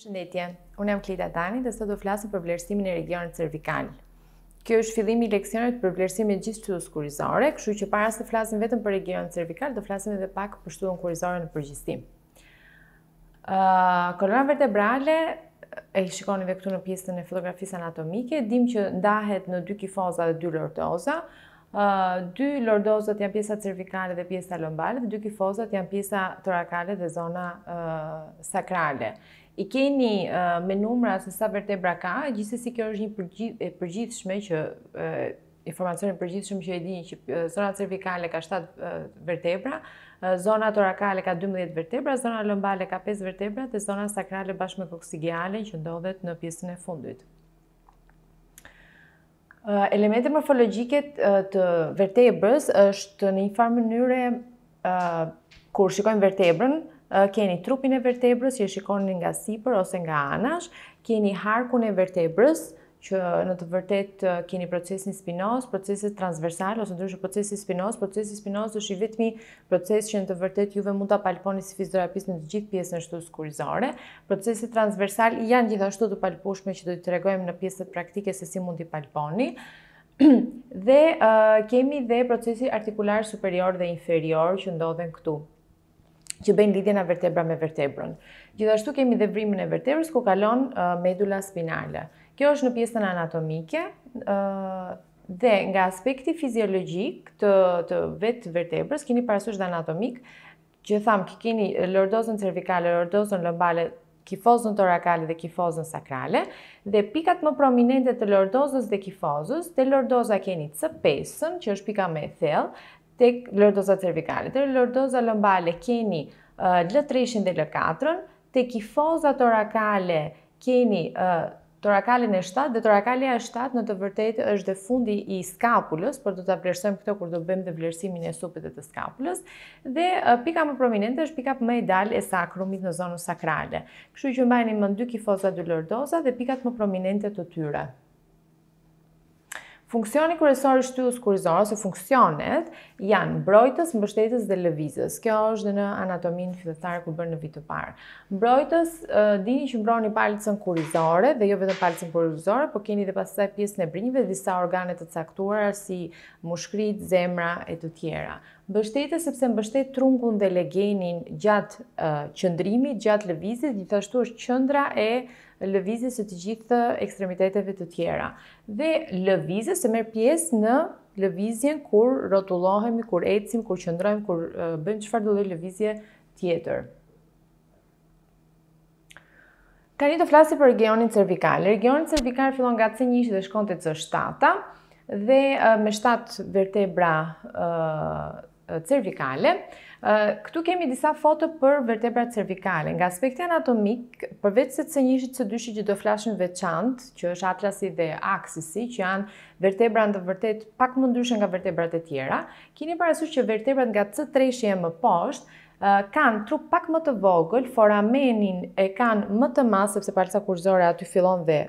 Përshëndetje. Unë jam Klita Dani dhe sot do flasim për vlerësimin e regionit cervikal. Kjo është fillimi i leksionit për vlerësimin e gjithë shtutës kurizore, kështu që para se të flasim vetëm për regionin cervikal, do flasim edhe pak për shtutën kurizore në përgjithësi. Ë, kolona vertebrale e shikoni ve këtu në pjesën e fotografisë anatomike, dim që ndahet në dy kifoza dhe dy lordoza. dy lordozat janë pjesa cervikale dhe pjesa lombale dhe dy kifozat janë pjesa torakale dhe zona sakrale i keni uh, me numra se sa vertebra ka, gjithsesi kjo është një përgjith, e përgjithshme që uh, përgjithshme përgjithshëm që e dini që uh, zona cervikale ka 7 uh, vertebra, uh, zona torakale ka 12 vertebra, zona lëmbale ka 5 vertebra dhe zona sakrale bashkë me koksigialin që ndodhet në pjesën e fundit. Uh, elemente morfologjike uh, të vertebrës është në një farë mënyre uh, kur shikojmë vertebrën, keni trupin e vertebrës që e shikoni nga sipër ose nga anash, keni harkun e vertebrës që në të vërtet keni procesin spinos, procesit transversal, ose ndryshë procesi spinos, procesi spinos është i vetëmi proces që në të vërtet juve mund të palponi si fizioterapist në të gjithë pjesën shtu skurizore. Procesi transversal janë gjithashtu të palpushme që do të regojmë në pjesët praktike se si mund të palponi. dhe kemi dhe procesi artikular superior dhe inferior që ndodhen këtu që bëjnë lidhjen e vertebra me vertebrën. Gjithashtu kemi dhe vrimën e vertebrës ku kalon uh, medula spinale. Kjo është në pjesën anatomike, uh, dhe nga aspekti fiziologjik të, të vetë vertebrës, keni parasysh dhe anatomik, që thamë keni lordozën cervikale, lordozën lëmbale, kifozën torakale dhe kifozën sakrale, dhe pikat më prominente të lordozës dhe kifozës, te lordoza keni C5-ën, që është pika me thellë, tek lordoza cervikale. Tek lordoza lombale keni uh, L3 dhe L4, tek kifoza torakale keni uh, torakalin e 7 dhe torakalia e 7 në të vërtetë është dhe fundi i skapulës, por do ta vlerësojmë këto kur do bëjmë dhe vlerësimin e supit të skapulës. Dhe uh, pika më prominente është pika më dalë e sakrumit në zonën sakrale. Kështu që mbajni më dy kifoza dy lordoza dhe pikat më prominente të tyre. Funksioni kërësor i shtyus kërëzorë, ose funksionet, janë mbrojtës, mbështetës dhe lëvizës. Kjo është dhe në anatomin fillestare ku bërë në vitë parë. Mbrojtës, dini që mbroni palcën kurizore dhe jo vetëm palcën kurizore, po keni dhe pasaj pjesën e brinjëve, dhe disa organet të caktuara si mushkrit, zemra e të tjera. Mbështetës sepse mbështet trungun dhe legenin gjatë qëndrimit, gjatë lëvizit, gjithashtu është qëndra e lëvizjes së të gjithë ekstremiteteve të tjera dhe lëvizjes se merr pjesë në lëvizjen kur rrotullohemi, kur ecim, kur qëndrojmë, kur uh, bëjmë çfarë do lloj lëvizje tjetër. Tani do flasim për regionin cervikal. Regioni cervikal fillon nga C1 dhe shkon te c 7 dhe uh, me shtat vertebra uh, cervikale këtu kemi disa foto për vertebrat cervikale. Nga aspekti anatomik, përveç se të njëshit së dyshit që do flashin veçant, që është atlasi dhe aksisi, që janë vertebra në vërtet pak më ndryshën nga vertebrat e tjera, kini parasysh që vertebrat nga C3 shi e më poshtë, kanë trup pak më të vogël, foramenin e kanë më të masë, sepse palca kurzore aty fillon dhe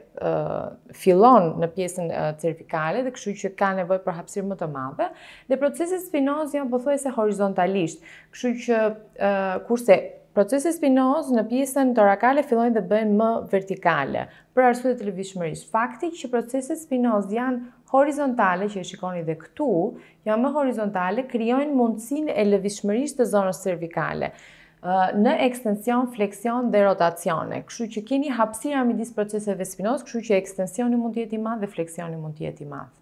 fillon në pjesën cerifikale, cervikale, dhe këshu që ka nevoj për hapsir më të madhe, dhe procesit sfinoz janë se horizontalisht, këshu që kurse Procesi spinoz në pjesën torakale fillojnë dhe bëjnë më vertikale, për arsujet të lëvishmërish. Fakti që proceset spinoz janë horizontale, që e shikoni dhe këtu, janë më horizontale, kryojnë mundësin e lëvishmërish të zonës cervikale në ekstension, fleksion dhe rotacione. Kështu që keni hapësira midis proceseve spinoz, kështu që ekstensioni mund të jetë i madh dhe fleksioni mund të jetë i madh.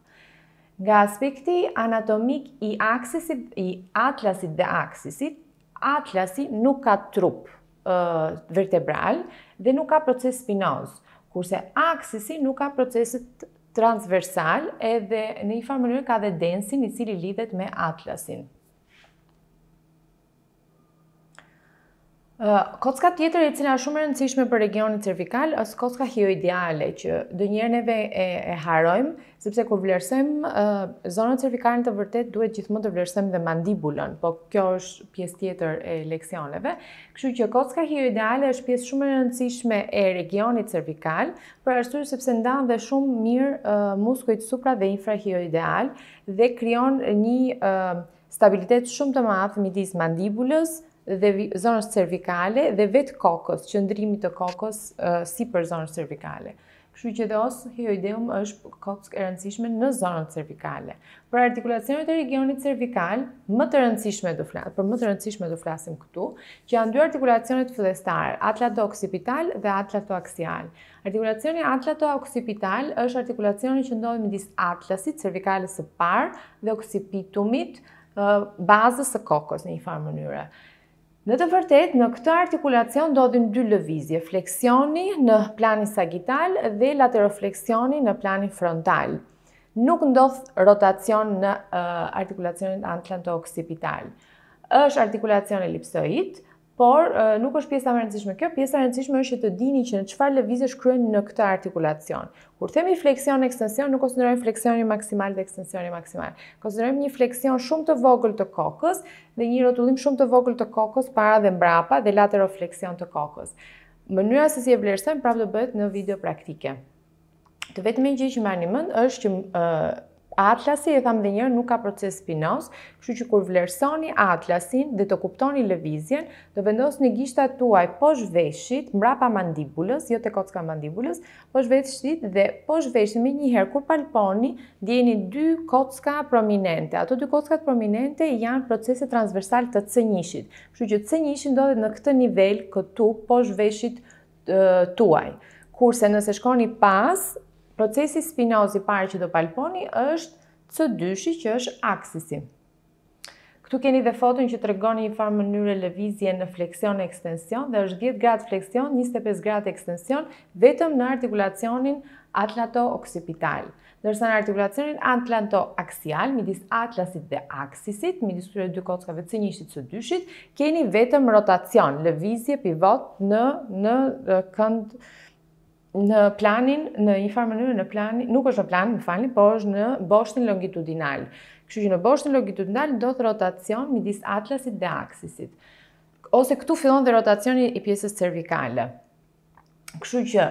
Nga aspekti anatomik i i atlasit dhe aksisit, atlasi nuk ka trup vertebral dhe nuk ka proces spinoz, kurse aksisi nuk ka proceset transversal edhe në i mënyrë ka dhe densin i cili lidhet me atlasin. kocka tjetër e cila është shumë e rëndësishme për regionin cervikal është kocka hioideale që ndonjëherë neve e, harojmë sepse kur vlerësojmë zonët zonën të vërtet duhet gjithmonë të vlerësojmë dhe mandibulën, po kjo është pjesë tjetër e leksioneve. Kështu që kocka hioideale është pjesë shumë e rëndësishme e regionit cervikal, për arsye sepse ndan dhe shumë mirë muskujt supra dhe infrahioideal dhe krijon një stabilitet shumë të madh midis mandibulës, dhe zonës cervikale dhe vetë kokës, qëndrimi të kokës si për zonës cervikale. Kështu që dhe osë hioideum është kokës e rëndësishme në zonën cervikale. Për artikulacionit e regionit cervikal, më të rëndësishme do flasim, për më të rëndësishme do flasim këtu, që janë dy artikulacionit atlato atlatooksipital dhe atlatoaksial. Artikulacioni atlatooksipital është artikulacioni që ndodhë midis atlasit cervikales së parë dhe oksipitumit bazës së kokës në një farë mënyrë. Në të vërtet, në këtë artikulacion do dhënë dy lëvizje, fleksioni në plani sagital dhe laterofleksioni në plani frontal. Nuk ndodhë rotacion në uh, artikulacionit antlanto-oksipital. është artikulacion elipsoit, por nuk është pjesa më rëndësishme kjo, pjesa e rëndësishme është që të dini që në çfarë lëvizje shkruajnë në këtë artikulacion. Kur themi fleksion ekstension, nuk konsiderojmë fleksionin maksimal dhe ekstensionin maksimal. Konsiderojmë një fleksion shumë të vogël të kokës dhe një rotullim shumë të vogël të kokës para dhe mbrapa dhe lateral fleksion të kokës. Mënyra se si e vlerësojmë prapë do bëhet në video praktike. Të vetëm një gjë që mbani mend është që atlasi, e tham dhe njërë, nuk ka proces spinos, kështu që kur vlerësoni atlasin dhe të kuptoni levizjen, të vendos një gishta tuaj posh veshit, mbra pa mandibulës, jo të kocka mandibulës, posh veshit dhe posh veshit me njëherë, kur palponi, djeni dy kocka prominente. Ato dy kockat prominente janë procese transversal të cënjishit, kështu që cënjishit do në këtë nivel këtu posh veshit tuaj. Kurse nëse shkoni pas, procesi spinoz i parë që do palponi është C2 që është aksisi. Këtu keni dhe fotën që të regoni një farë mënyre lëvizje në fleksion e ekstension dhe është 10 grad fleksion, 25 grad ekstension vetëm në artikulacionin atlato-oksipital. Nërsa në artikulacionin atlanto-aksial, midis atlasit dhe aksisit, midis kërë dy kockave cë njështit së dyshit, keni vetëm rotacion, lëvizje, pivot në, në, në kënd, në planin, në një farë mënyrë në planin, nuk është në planin, më falni, po është në boshtin longitudinal. Kështu që në boshtin longitudinal do të rotacion midis atlasit dhe aksisit. Ose këtu fillon dhe rotacioni i pjesës cervikale. Kështu që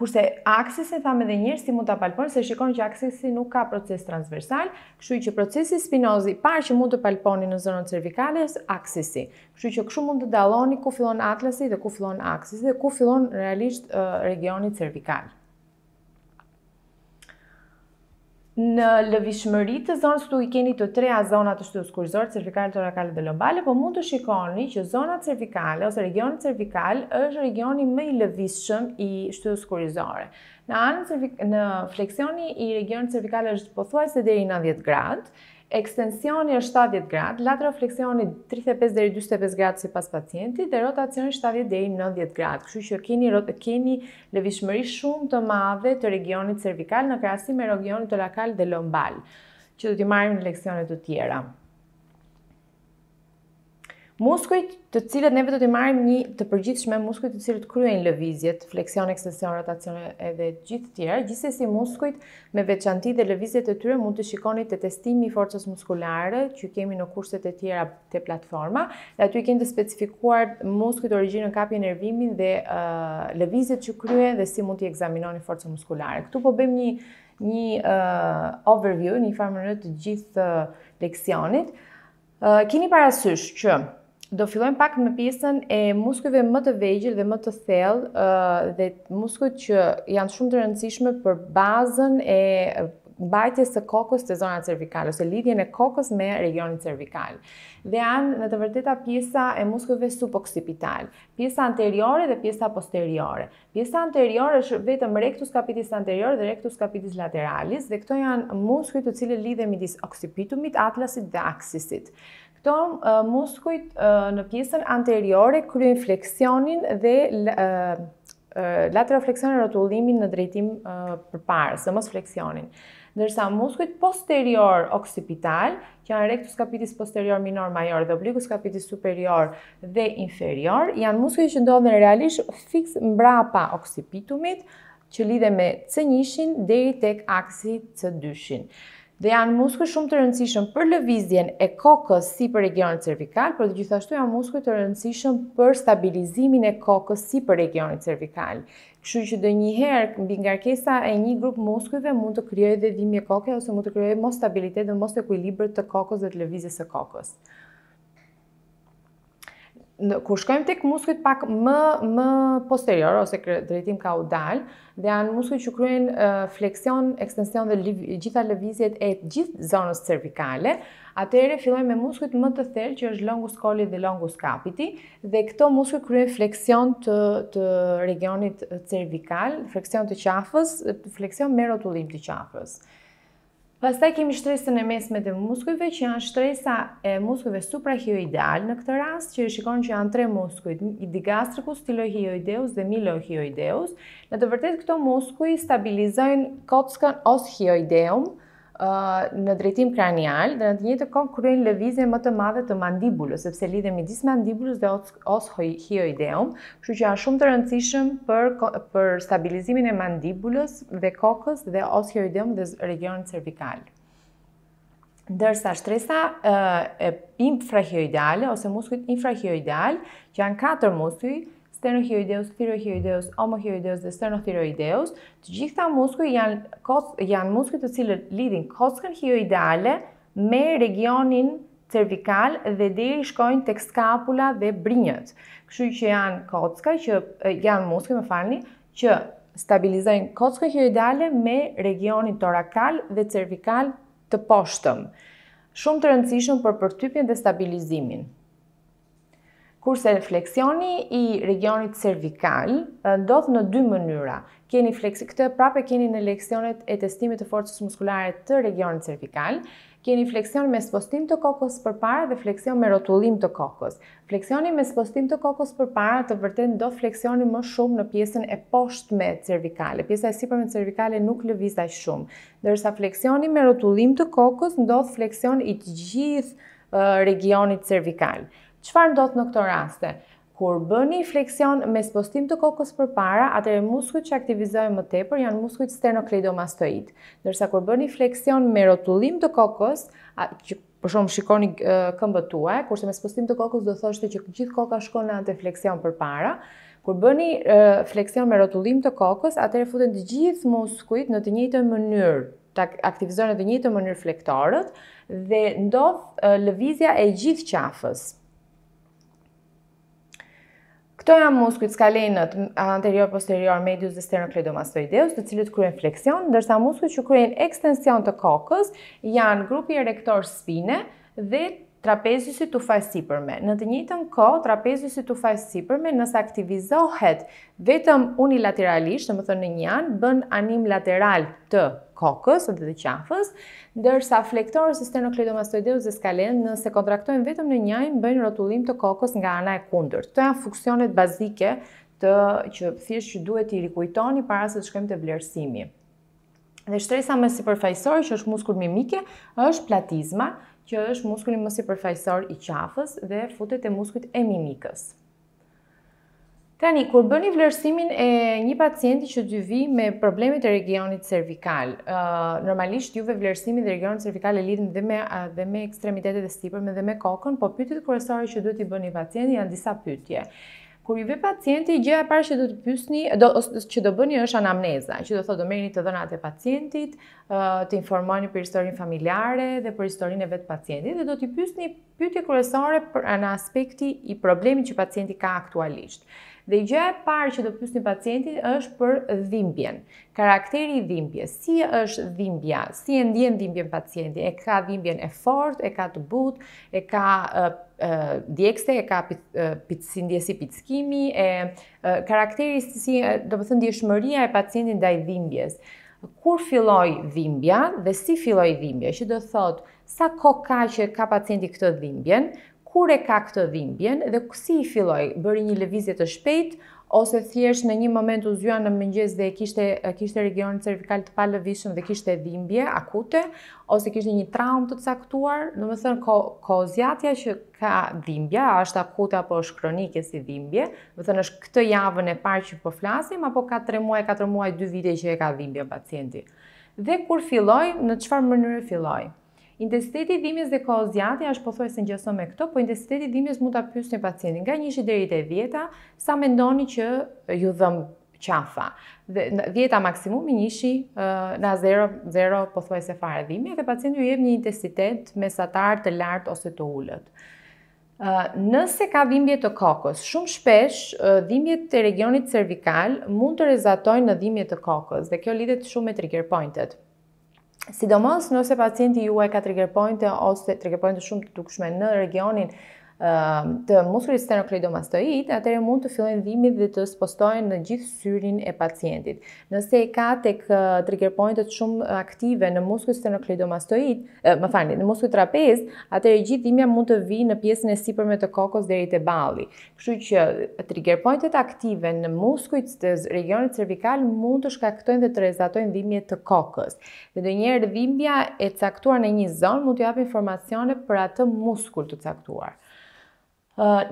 Kurse aksisi tham edhe njerëz si mund ta palpojnë se shikojnë që aksisi nuk ka proces transversal, kështu që procesi spinozi parë që mund të palponi në zonën cervikale është aksisi. Kështu që kështu mund të dalloni ku fillon atlasi dhe ku fillon aksisi dhe ku fillon realisht uh, regioni cervikal. në lëvishmëri të zonës këtu i keni të trea zonat të shtu skurizor, cervicale, torakale dhe lombale, po mund të shikoni që zona cervicale ose regioni cervical është regioni më i lëvishëm i shtu skurizore. Në anën në fleksioni i regionit cervical është pothuajse deri 90 gradë, ekstensioni është 70 grad, lateroflexioni 35 deri 45 grad si pas pacienti, dhe rotacioni 70 deri 90 grad. Kështu që keni, keni levishmëri shumë të madhe të regionit cervical në krahasim me regionit të lakal dhe lombal, që do t'i marim në leksionet të tjera. Muskujt të cilët neve do të marim një të përgjithshme muskujt të cilët kryen lëvizjet, fleksion, ekstension, rotacion edhe gjithë tjera, gjithse si muskujt me veçanti dhe lëvizjet e tyre mund të shikoni të testimi i forcës muskulare që kemi në kurset e tjera të platforma, dhe aty i kemi të specifikuar muskujt origjinë në kapje nervimin dhe uh, lëvizjet që kryen dhe si mund të ekzaminoni forcën muskulare. Këtu po bëjmë një një uh, overview, një farmërë të gjithë uh, leksionit. Uh, keni parasysh që do fillojmë pak me pjesën e muskujve më të vegjël dhe më të thellë, ë dhe muskujt që janë shumë të rëndësishme për bazën e mbajtjes së kokës të zonës cervikale ose lidhjen e kokës me regionin cervikal. Dhe janë në të vërtetë pjesa e muskujve suboccipital, pjesa anteriore dhe pjesa posteriore. Pjesa anteriore është vetëm rectus capitis anterior dhe rectus capitis lateralis dhe këto janë muskujt të cilët lidhen midis oksipitumit, atlasit dhe aksisit. Këto uh, muskujt uh, në pjesën anteriore kryen fleksionin dhe uh, e rotullimin në drejtim uh, përpara, së mos fleksionin. Ndërsa muskujt posterior occipital, që janë rectus capitis posterior minor major dhe obliquus capitis superior dhe inferior, janë muskujt që ndodhen realisht fikse mbrapa occipitumit, që lidhe me c 1 in deri tek aksi C2-shin dhe janë muskuj shumë të rëndësishëm për lëvizjen e kokës si për regionit cervikal, por dhe gjithashtu janë muskuj të rëndësishëm për stabilizimin e kokës si për regionit cervikal. Kështu që dhe njëherë, mbi nga e një grup muskujve mund të kryoj dhe dhimje koke ose mund të kryoj mos stabilitet dhe mos ekuilibrë të kokës dhe të lëvizjes e kokës në kur shkojmë tek muskujt pak më më posterior ose drejtim kaudal, dhe janë muskuj që kryejnë uh, fleksion, ekstension dhe liv, gjitha lëvizjet e gjithë zonës cervikale, atëherë fillojmë me muskujt më të thellë që është longus colli dhe longus capiti, dhe këto muskuj kryejnë fleksion të të regionit cervikal, fleksion të qafës, fleksion me rotullim të qafës. Pastaj kemi shtresën e mesme të muskujve, që janë shtresa e muskujve suprahioidal në këtë rast, që i shikon që janë tre muskuj, i digastrikus, tilohioideus dhe milohioideus. Në të vërtet, këto muskuj stabilizojnë kockën os hioideum, në drejtim kranial dhe në të njëjtën kohë kryejnë lëvizje më të madhe të mandibulës sepse lidhen midis mandibulës dhe os hyoideum, kështu që janë shumë të rëndësishëm për për stabilizimin e mandibulës dhe kokës dhe os hyoideum dhe regionin cervikal ndërsa shtresa e infrahioidale ose muskujt infrahioidal, që janë katër muskuj, sternohirideus, tirohirideus, omohirideus dhe sternohirideus, të gjithë këta muskuj janë kos janë muskuj të cilët lidhin kockën hiroidale me regionin cervikal dhe deri shkojnë tek skapula dhe brinjët. Kështu që janë kocka që janë muskuj më falni që stabilizojnë kockën hiroidale me regionin torakal dhe cervikal të poshtëm. Shumë të rëndësishëm për përtypjen dhe stabilizimin kurse fleksioni i regionit cervikal ndodh në dy mënyra. Keni fleksi këtë prapë keni në leksionet e testimit të forcës muskulare të regionit cervikal, keni fleksion me spostim të kokës përpara dhe fleksion me rotullim të kokës. Fleksioni me spostim të kokës përpara të vërtet ndodh fleksioni më shumë në pjesën e poshtme cervikale. Pjesa e sipërme cervikale nuk lëviz aq shumë, ndërsa fleksioni me rotullim të kokës ndodh fleksion i të gjithë regionit cervikal. Qëfar ndodhë në këto raste? Kur bëni fleksion me spostim të kokës për para, atëre muskujt që aktivizohen më tepër janë muskujt stenokleidomastoid. Nërsa kur bëni fleksion me rotullim të kokës, që për shumë shikoni këmbët tuaj, kurse me spostim të kokës do thoshte që gjithë koka shkon në antefleksion për para, Kur bëni fleksion me rotullim të kokës, atëre futen të gjithë muskujt në të njëjtën mënyrë, ta aktivizojnë në të njëjtën mënyrë flektorët dhe ndodh lëvizja e gjithë qafës. Këto janë muskujt që në anterior posterior medius dhe sternocleidomastoideus, të cilët kryejnë fleksion, ndërsa muskujt që kryejnë ekstension të kokës janë grupi erektor spine dhe trapeziusi të faj sipërme. Në të njëtën ko, trapeziusi të faj sipërme, nësë aktivizohet vetëm unilateralisht, në më thënë bën anim lateral të kokës dhe të qafës, ndërsa flektorës e sternocleidomastoideus dhe skalen, nëse kontraktojnë vetëm në anë bëjnë rotullim të kokës nga ana e kundër. Të janë funksionet bazike të që thjesht që duhet t'i rikujtoni para se të shkojmë te vlerësimi. Dhe shtresa më sipërfaqësore që është muskul mimike është platizma, që është muskuli më sipërfaqësor i qafës dhe futet te muskujt e mimikës. Tani, kur bëni vlerësimin e një pacienti që dy vi me problemit e regionit cervical, normalisht juve vlerësimin dhe regionit cervical e lidhën dhe me, dhe me ekstremitetet e stipër dhe me kokën, po pytit kërësore që duhet i bëni pacienti janë disa pytje. Kur ju ve pacienti, gjëja e parë që do të pyesni, që do bëni është anamneza, që do thotë do merrni të dhënat e pacientit, të informoni për historinë familjare dhe për historinë e vetë pacientit dhe do t'i pysë një pytje kërësore për anë aspekti i problemi që pacienti ka aktualisht. Dhe gjë e parë që do pyes një pacienti është për dhimbjen. Karakteri i dhimbjes, si është dhimbja, si e ndjen dhimbjen pacienti? E ka dhimbjen e fortë, e ka të butë, e ka e, e, djekste, e ka pitsi ndjesi e, e karakteri si, do të thënë, ndjeshmëria e pacientit ndaj dhimbjes kur filloj dhimbja dhe si filloj dhimbja, që do thot sa ko ka që ka pacienti këtë dhimbjen, kur e ka këtë dhimbjen dhe si i filloj bëri një levizje të shpejtë, ose thjesht në një moment u zhyan në mëngjes dhe kishte kishte region cervical të palëvishëm dhe kishte dhimbje akute ose kishte një traumë të caktuar, do të thënë ko, kozjatja që ka dhimbje, a është akute apo është kronike si dhimbje, do të thënë është këtë javën e parë që po flasim apo ka 3 muaj, 4 muaj, 2 vite që e ka dhimbje pacienti. Dhe kur filloi, në çfarë mënyrë filloi? Intensiteti i dhimbjes dhe koha zgjatje është pothuajse ngjason me këto, po intensiteti i dhimbjes mund ta pyesni pacientin nga 1 deri te 10-ta, sa mendoni që ju dhëm qafa. Dhe 10 maksimumi njëshi na në 0, 0 pothuajse fare dhimbje dhe pacienti ju jep një intensitet mesatar të lartë ose të ulët. nëse ka dhimbje të kokës, shumë shpesh uh, dhimbjet të regionit cervikal mund të rezatojnë në dhimbje të kokës dhe kjo lidhet shumë me trigger pointet. Sidomos nëse pacienti juaj ka trigger pointe ose trigger pointe shumë të dukshme në regionin të muskulit stenokleidomastoid, atëherë mund të fillojnë dhimbjet dhe të spostojnë në gjithë syrin e pacientit. Nëse e ka tek trigger pointet shumë aktive në muskulit stenokleidomastoid, më falni, në muskulit trapez, atëherë gjithë dhimbja mund të vijë në pjesën e sipërme të kokës deri te balli. Kështu që trigger pointet aktive në muskulit të regionit cervikal mund të shkaktojnë dhe të rezatojnë dhimbje të kokës. Dhe ndonjëherë dhimbja e caktuar në një zonë mund të japë informacione për atë muskul të caktuar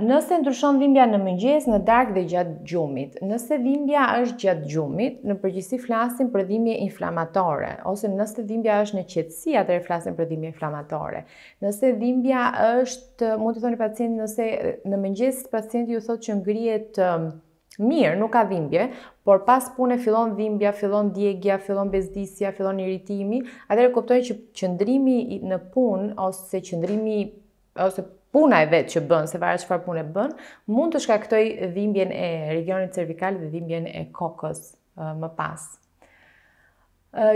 nëse ndryshon dhimbja në mëngjes, në darkë dhe gjatë gjumit. Nëse dhimbja është gjatë gjumit, në përgjithësi flasim për dhimbje inflamatore, ose nëse dhimbja është në qetësi, atëherë flasim për dhimbje inflamatore. Nëse dhimbja është, mund të thoni pacient nëse në mëngjes pacienti ju thotë që ngrihet mirë, nuk ka dhimbje, por pas pune fillon dhimbja, fillon djegja, fillon bezdisja, fillon irritimi, atëherë kuptoj që qëndrimi në punë ose qëndrimi ose puna e vetë që bën, se vare që farë punë e bën, mund të shkaktoj dhimbjen e regionit cervical dhe dhimbjen e kokës më pas.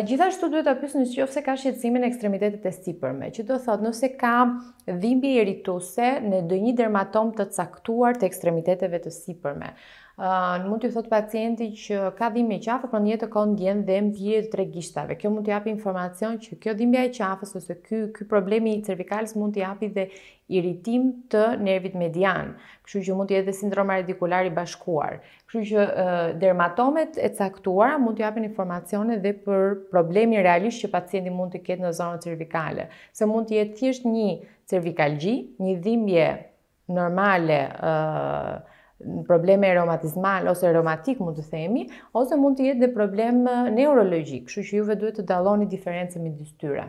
Gjithashtu duhet të pysë në qofë se ka shqetsime e ekstremitetet e sipërme, që do thotë nëse ka dhimbje i rituse në dëjnjë dermatom të caktuar të ekstremiteteve të sipërme. Uh, mund t'ju thot pacienti që ka dhimbje qafë, por një të kohë ndjen dhimbje të tregishtave. Kjo mund t'i japi informacion që kjo dhimbja e qafës ose ky ky problemi i cervikalis mund t'i japi dhe iritim të nervit median, kështu që mund të jetë sindroma redikular i bashkuar. Kështu që uh, dermatomet e caktuara mund t'i japin informacione dhe për problemi realisht që pacienti mund të ketë në zonën cervikale, se mund të jetë thjesht një cervikalgji, një dhimbje normale uh, probleme aromatizmal ose aromatik mund të themi, ose mund të jetë dhe problem neurologjik, kështu që juve duhet të dalloni diferencën midis dy shtyra.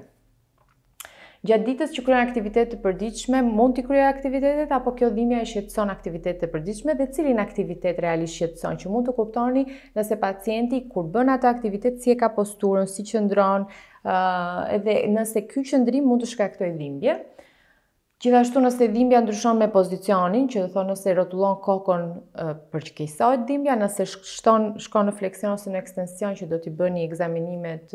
Gjatë ditës që kryen aktivitete të përditshme, mund të kryen aktivitetet apo kjo dhimbja e shqetëson aktivitetet e përditshme dhe cilin aktivitet realisht shqetëson që mund të kuptoni nëse pacienti kur bën ato aktivitet si e ka posturën, si qëndron, ëh uh, edhe nëse ky qëndrim mund të shkaktojë dhimbje. Gjithashtu nëse dhimbja ndryshon me pozicionin, që do thonë nëse rrotullon kokën për që qenë dhimbja, nëse shton shkon në fleksion ose në ekstension që do të bëni ekzaminimet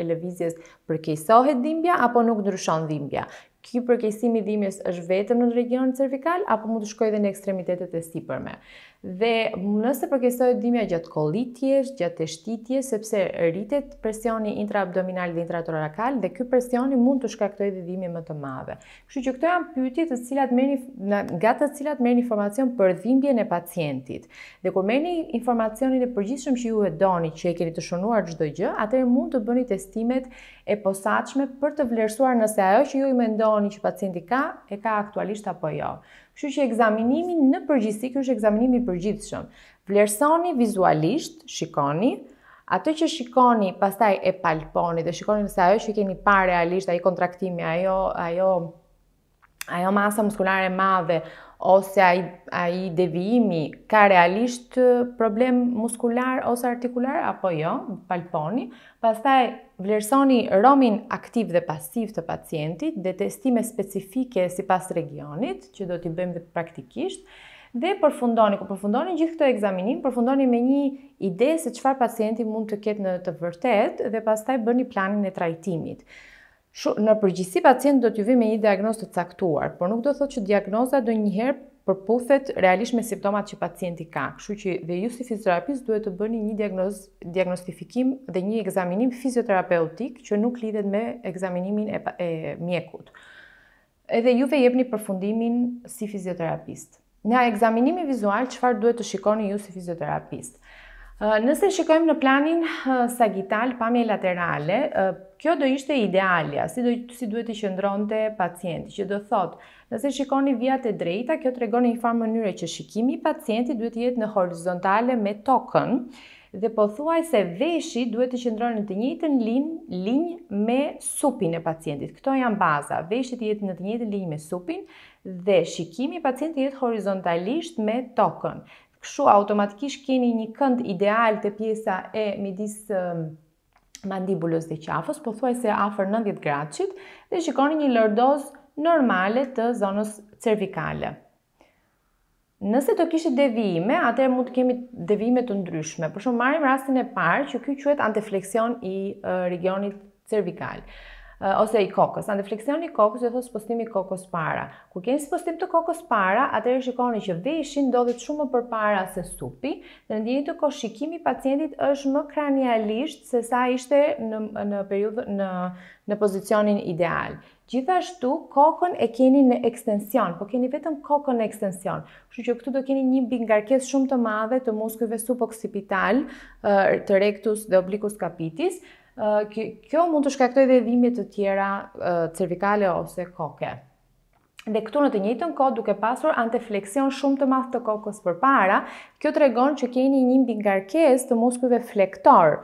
e lëvizjes për kejsohet dhimbja apo nuk ndryshon dhimbja. Ky përkesim i dhimbjes është vetëm në regionin cervikal apo mund të shkojë edhe në ekstremitetet e sipërme. Dhe nëse përkesoj dhimja gjatë kolitjes, gjatë teshtitjes, sepse rritet presjoni intraabdominal dhe intratorakal dhe kjo presjoni mund të shkaktoj dhe dhimje më të madhe. Kështu që këto janë pytjet të cilat meni, nga të cilat meni informacion për dhimbje në pacientit. Dhe kur meni informacionin e përgjithshëm që ju e doni që e keni të shënuar gjithdoj gjë, atër mund të bëni testimet e posaqme për të vlerësuar nëse ajo që ju i mendoni që pacienti ka, e ka aktualisht apo jo. Kështu që egzaminimi në përgjithësi, kështu që ekzaminimi përgjithë shumë. Vlerësoni vizualisht, shikoni, atë që shikoni pastaj e palponi dhe shikoni nëse ajo që keni parë realisht, ajo kontraktimi, ajo, ajo, ajo masa muskulare madhe, ose ai ai devijimi ka realisht problem muskular ose artikular apo jo, palponi. Pastaj vlersoni romin aktiv dhe pasiv të pacientit, dhe testime specifike sipas regionit që do t'i bëjmë praktikisht dhe përfundoni, ku përfundoni gjithë këtë ekzaminim, përfundoni me një ide se çfarë pacienti mund të ketë në të vërtetë dhe pastaj bëni planin e trajtimit në përgjithësi pacient do t'ju vi me një diagnozë të caktuar, por nuk do thot që diagnoza do njëherë përputhet realisht me simptomat që pacienti ka. Kështu që dhe ju si fizioterapist duhet të bëni një diagnoz, diagnostifikim dhe një ekzaminim fizioterapeutik që nuk lidhet me ekzaminimin e, e mjekut. Edhe juve jepni përfundimin si fizioterapist. Në ekzaminimi vizual, qëfar duhet të shikoni ju si fizioterapist? Nëse shikojmë në planin sagital pamje laterale, kjo do ishte idealja, si, do, si duhet i shëndron të pacienti, që do thot, nëse shikoni vijat e drejta, kjo të regoni një farë mënyre që shikimi i pacienti duhet i jetë në horizontale me tokën, dhe po thuaj se veshi duhet i shëndron në të njëtën linjë linj me supin e pacientit. Këto janë baza, veshi të jetë në të njëtën linjë me supin, dhe shikimi i pacientit jetë horizontalisht me tokën këshu automatikisht keni një kënd ideal të pjesa e midis ehm, mandibulës dhe qafës, po thuaj se afer 90 gradqit, dhe shikoni një lërdoz normale të zonës cervikale. Nëse të kishtë devijime, atër mund të kemi devijime të ndryshme. Për shumë marim rastin e parë që kjo qëhet antefleksion i regionit cervikal ose i kokës. Ande fleksion i kokës, dhe thosë postimi i kokës para. Kur keni spostim postim të kokës para, atërë shikoni që veshin ndodhit shumë për para se supi, dhe në një të ko shikimi pacientit është më kranialisht se sa ishte në, në, në, në pozicionin ideal. Gjithashtu, kokën e keni në ekstension, po keni vetëm kokën në ekstension. Kështu që këtu do keni një bingarkes shumë të madhe të muskujve supoksipital, të rektus dhe oblikus kapitis, kjo mund të shkaktoj dhe dhimit të tjera cervikale ose koke. Dhe këtu në të njëtën kod duke pasur antefleksion shumë të math të kokës për para, kjo të regon që keni një mbingarkes të muskujve flektor,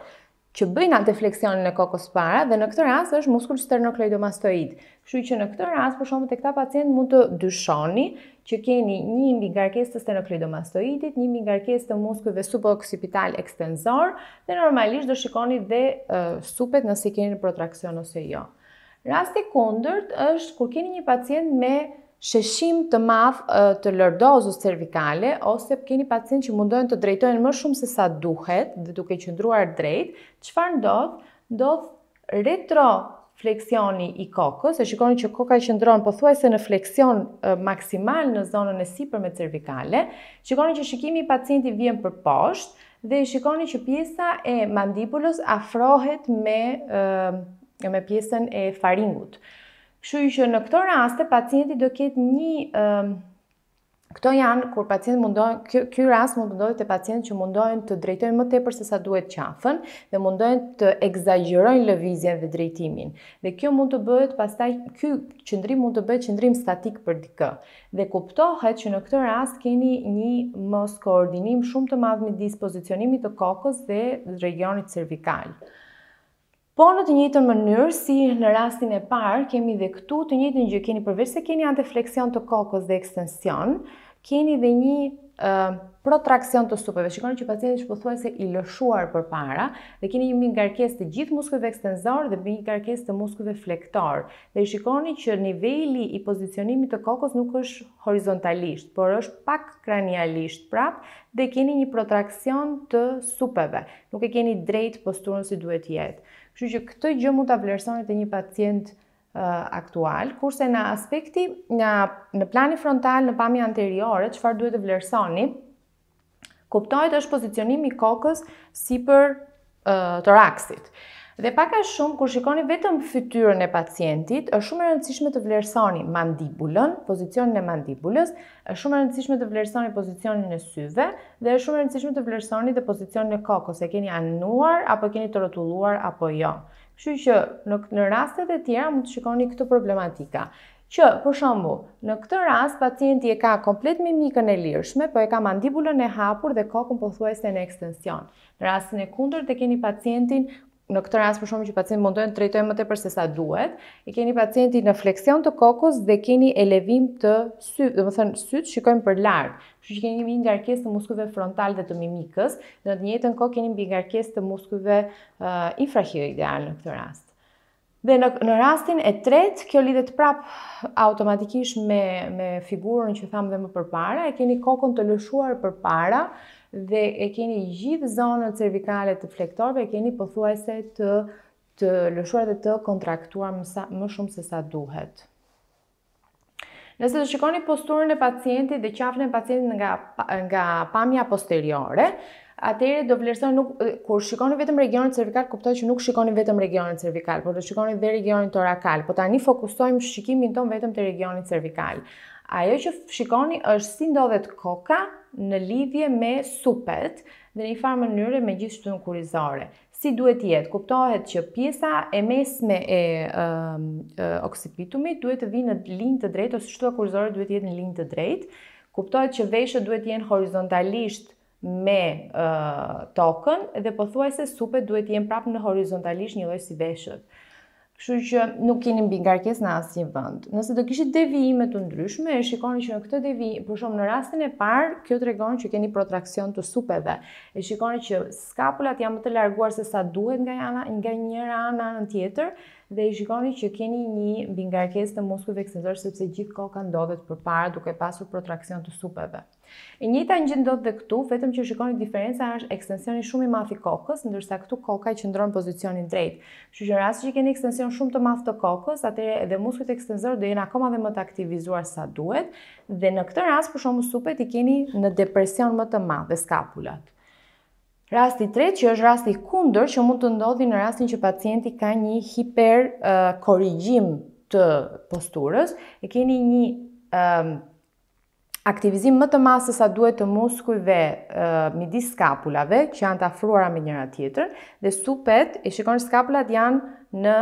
që bëjnë atë defleksionin e kokës para dhe në këtë rast është muskul sternokleidomastoid. Kështu që në këtë rast për shkak të këta pacient mund të dyshoni që keni një mbi ngarkesë të sternokleidomastoidit, një mbi ngarkesë të muskujve suboccipital ekstensor dhe normalisht do shikoni dhe uh, supet nëse keni protraksion ose jo. Rasti kundërt është kur keni një pacient me sheshim të madh të lordozës cervikale ose keni pacient që mundojnë të drejtojnë më shumë se sa duhet dhe duke qëndruar drejt, qëfar ndodh? Ndodh retro fleksioni i kokës, e shikoni që koka qëndron, po thuaj se në fleksion maksimal në zonën e sipër me cervikale, shikoni që shikimi i pacienti vjen për poshtë dhe shikoni që pjesa e mandibullës afrohet me, me pjesën e faringut. Kështu i që në këto raste, pacienti do ketë një... Um, janë kur pacient mundon, ky rast mund të ndodhë te pacientët që mundohen të drejtojnë më tepër se sa duhet qafën dhe mundohen të egzagjerojnë lëvizjen dhe drejtimin. Dhe kjo mund të bëhet pastaj ky qendrim mund të bëhet qendrim statik për dikë. Dhe kuptohet që në këtë rast keni një mos koordinim shumë të madh me dispozicionimin e kokës dhe regionit cervikal. Po në të njëjtën mënyrë si në rastin e parë, kemi dhe këtu të njëjtën gjë, keni përveç se keni antefleksion të kokës dhe ekstension, keni dhe një uh, protraksion të supeve. Shikoni që pacienti është pothuajse i lëshuar përpara dhe keni një ngarkesë të gjithë muskujve ekstensor dhe një ngarkesë të muskujve flektor. Dhe shikoni që niveli i pozicionimit të kokës nuk është horizontalisht, por është pak kranialisht prap dhe keni një protraksion të supeve. Nuk e keni drejt posturën si duhet të jetë. Kështu që këtë gjë mund ta vlerësoni te një pacient uh, aktual, kurse në aspekti nga në plani frontal në pamje anteriore, çfarë duhet të vlerësoni? Kuptohet është pozicionimi i kokës sipër uh, toraksit. Uh, Dhe paka shumë, kur shikoni vetëm fytyrën e pacientit, është shumë e rëndësishme të vlerësoni mandibulën, pozicionin e mandibulës, është shumë e rëndësishme të vlerësoni pozicionin e syve, dhe është shumë e rëndësishme të vlerësoni dhe pozicionin e kokës, e keni anuar, apo keni të rotulluar, apo jo. Kështu që në, në rastet e tjera mund të shikoni këtë problematika. Që, për shumë, në këtë rast, pacienti e ka komplet mimikën e lirshme, po e ka mandibulën e hapur dhe kokën pothuajse në ekstension. Në rastin e kundër të keni pacientin në këtë rast për shkakun që pacienti mundohen të trajtohet më tepër se sa duhet, i keni pacientin në fleksion të kokës dhe keni elevim të sy, do të thënë syt shikojmë për larg. Kështu që keni një ngarkesë të muskujve frontal dhe të mimikës, dhe në të njëjtën kohë keni mbi ngarkesë të muskujve uh, infrahiroidal në këtë rast. Dhe në në rastin e tretë, kjo lidhet prap automatikisht me me figurën që thamë më përpara, e keni kokën të lëshuar përpara, dhe e keni gjithë zonët cervikale të flektorve, e keni pëthuajse të të lëshuar dhe të kontraktuar më, sa, më shumë se sa duhet. Nëse të shikoni posturën e pacientit dhe qafën e pacientit nga, nga pamja posteriore, atëherë do vlerësoni nuk kur shikoni vetëm regionin cervikal, kuptoj që nuk shikoni vetëm regionin cervikal, por do shikoni dhe regionin torakal, por tani fokusojmë shikimin ton vetëm te regioni cervikal. Ajo që shikoni është si ndodhet koka, në lidhje me supet dhe një farë mënyre me gjithë shtunë kurizore. Si duhet jetë? Kuptohet që pjesa e mesme e um, oksipitumit duhet të vinë në linjë të drejtë, ose shtua kurizore duhet jetë në linjë të drejtë. Kuptohet që veshët duhet jenë horizontalisht me uh, tokën dhe po thuaj se supet duhet jenë prapë në horizontalisht një lojë si veshët. Kështu që nuk keni mbi ngarkesë në asnjë vend. Nëse do kishit devijime të ndryshme, e shikoni që në këtë devi, por shumë në rastin e parë, kjo tregon që keni protraksion të supeve. E shikoni që skapulat janë më të larguar se sa duhet nga jana, nga njëra ana në tjetër, dhe i shikoni që keni një mbi të të muskujve ekstenzor, sepse gjithë koka ndodhet përpara duke pasur protraksion të supeve. E njëjta gjë ndodh dhe këtu, vetëm që shikoni diferenca është ekstensioni shumë i madh i kokës, ndërsa këtu koka i qëndron në pozicionin drejt. Kështu që në rast që keni ekstension shumë të madh të kokës, atëherë edhe muskujt ekstensor do jenë akoma dhe më të aktivizuar sa duhet, dhe në këtë rast për shkak supet i keni në depresion më të madh dhe skapulat. Rasti tretë që është rasti kundër që mund të ndodhi në rastin që pacienti ka një hiper uh, të posturës, e keni një um, aktivizim më të masë sa duhet të muskujve uh, midis skapulave që janë të afruara me njëra tjetër dhe supet e shikon skapulat janë në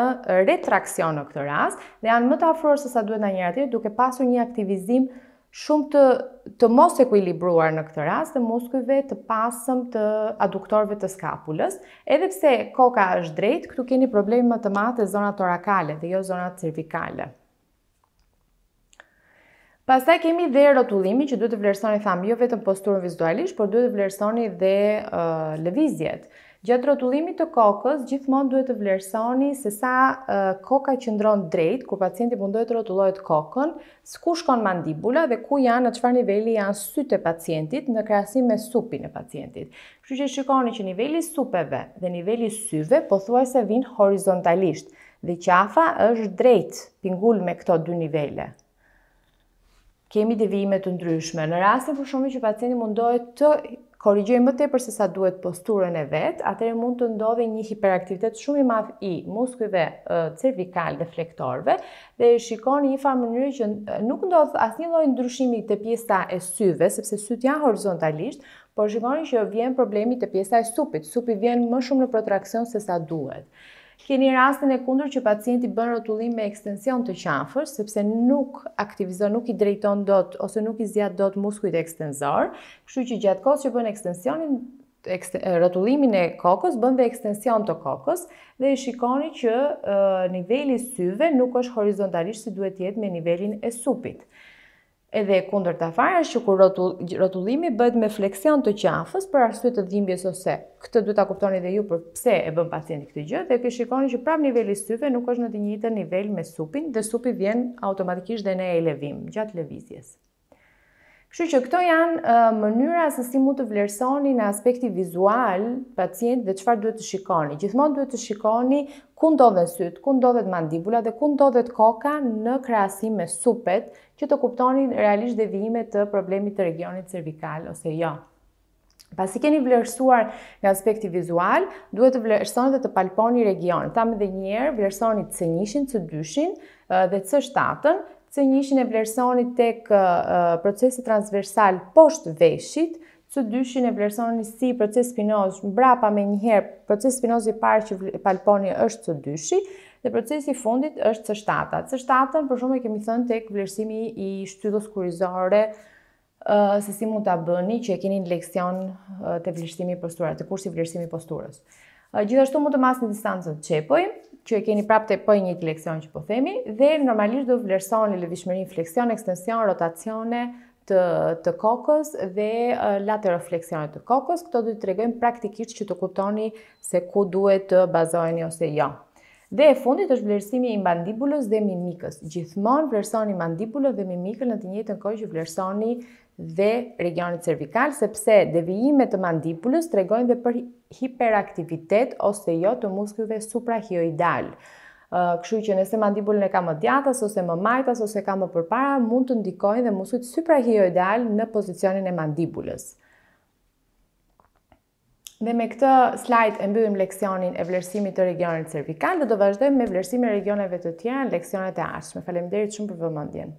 retraksion në këtë rast dhe janë më të afruar se sa duhet në njëra tjetër duke pasur një aktivizim shumë të, të mos ekuilibruar në këtë rast dhe muskujve të pasëm të aduktorve të skapulës, edhe pse koka është drejt, këtu keni probleme të matë e zonat torakale dhe jo zonat cervikale. Pastaj kemi dhe rotullimi që duhet të vlerësoni thamë jo vetëm posturën vizualisht, por duhet të vlerësoni dhe uh, lëvizjet. Gjatë rotullimit të kokës, gjithmonë duhet të vlerësoni se sa koka qëndron drejt, kur pacienti mundohet të rotullohet kokën, s'ku shkon mandibula dhe ku janë, në qëfar niveli janë sytë e pacientit në krasim me supin e pacientit. Kështu që shikoni që niveli supeve dhe niveli syve po thuaj se vinë horizontalisht dhe qafa është drejt pingull me këto dy nivele. Kemi devijime të ndryshme. Në rastin për shkak që pacienti mundohet të korrigjoj më tepër se sa duhet posturën e vet, atëherë mund të ndodhi një hiperaktivitet shumë i madh i muskujve cervikal dhe flektorëve dhe shikoni një farë mënyrë që nuk ndodh asnjë lloj ndryshimi te pjesa e syve sepse syt janë horizontalisht, por shikoni që vjen problemi te pjesa e supit. Supi vjen më shumë në protraksion se sa duhet. Keni rastin e kundër që pacienti bën rotullim me ekstension të qafës, sepse nuk aktivizon, nuk i drejton dot ose nuk i zgjat dot muskujt ekstensor, kështu që gjatë kohës që bën ekstensionin rotullimin e kokës bën dhe ekstension të kokës dhe i shikoni që niveli i syve nuk është horizontalisht si duhet të jetë me nivelin e supit. Edhe kundër të farës që kur rotullimi bëhet me fleksion të qafës për arsye të dhimbjes ose. Këtë duhet ta kuptoni edhe ju për pse e bën pacienti këtë gjë dhe ke shikoni që prap niveli syve nuk është në të njëjtën nivel me supin dhe supi vjen automatikisht dhe ne e lëvim gjatë lëvizjes. Kështu që këto janë uh, mënyra se si mund të vlerësoni në aspekti vizual pacient dhe çfarë duhet të shikoni. Gjithmonë duhet të shikoni ku ndodhen syt, ku ndodhet mandibula dhe ku ndodhet koka në krahasim me supet që të kuptoni realisht devijimet të problemit të regionit cervical ose jo. Pasi keni vlerësuar nga aspekti vizual, duhet të vlerësoni dhe të palponi region. Tamë dhe njerë, vlerësoni C1, C2 dhe C7, se njëshin e vlerësoni tek procesi transversal poshtë veshit, së dyshin e vlerësoni si proces spinoz, mbrapa me njëherë, proces spinoz i parë që palponi është së dyshi, dhe procesi fundit është së shtata. Së shtatën, për shumë e kemi thënë tek vlerësimi i shtytos kurizore, se si mund ta bëni që e keni në leksion të vlerësimi posturës, të kursi vlerësimi posturës. gjithashtu mund të masni distancën të qepoj, që e keni prapë të po i njëti leksion që po themi, dhe normalisht do vlerësoni lëvishmërin fleksion, ekstension, rotacione, të, të kokës dhe uh, të kokës. Këto du të regojmë praktikisht që të kuptoni se ku duhet të bazojni ose jo. Dhe e fundit është vlerësimi i mandibulës dhe mimikës. Gjithmonë vlerësoni mandibulën dhe mimikën në të njëjtën kohë që vlerësoni dhe regionit cervikal, sepse devijimet të mandibulës tregojnë dhe për hiperaktivitet ose jo të muskujve suprahioidal. Kështu që nëse mandibullën e ka më djathtas ose më majtas ose ka më përpara, mund të ndikojnë dhe muskujt suprahioidal në pozicionin e mandibullës. Dhe me këtë slajt e mbyllim leksionin e vlerësimit të regionit cervikal dhe do vazhdojmë me vlerësimin e regioneve të tjera në leksionet e ardhshme. Faleminderit shumë për vëmendjen.